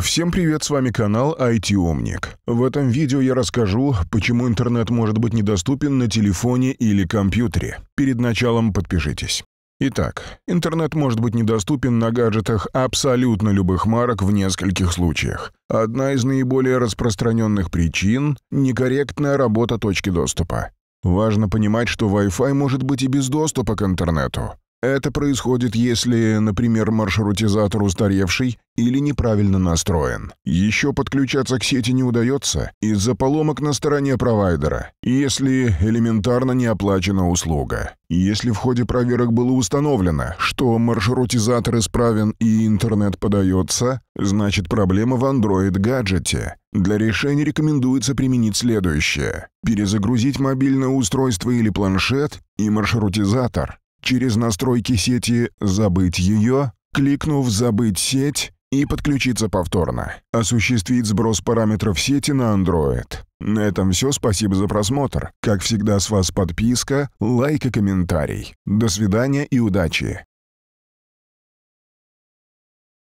Всем привет, с вами канал IT Умник. В этом видео я расскажу, почему интернет может быть недоступен на телефоне или компьютере. Перед началом подпишитесь. Итак, интернет может быть недоступен на гаджетах абсолютно любых марок в нескольких случаях. Одна из наиболее распространенных причин – некорректная работа точки доступа. Важно понимать, что Wi-Fi может быть и без доступа к интернету. Это происходит, если, например, маршрутизатор устаревший или неправильно настроен. Еще подключаться к сети не удается из-за поломок на стороне провайдера, если элементарно не оплачена услуга. Если в ходе проверок было установлено, что маршрутизатор исправен и интернет подается, значит проблема в Android-гаджете. Для решения рекомендуется применить следующее. Перезагрузить мобильное устройство или планшет и маршрутизатор. Через настройки сети «Забыть ее» кликнув «Забыть сеть», и подключиться повторно. Осуществить сброс параметров сети на Android. На этом все, спасибо за просмотр. Как всегда с вас подписка, лайк и комментарий. До свидания и удачи!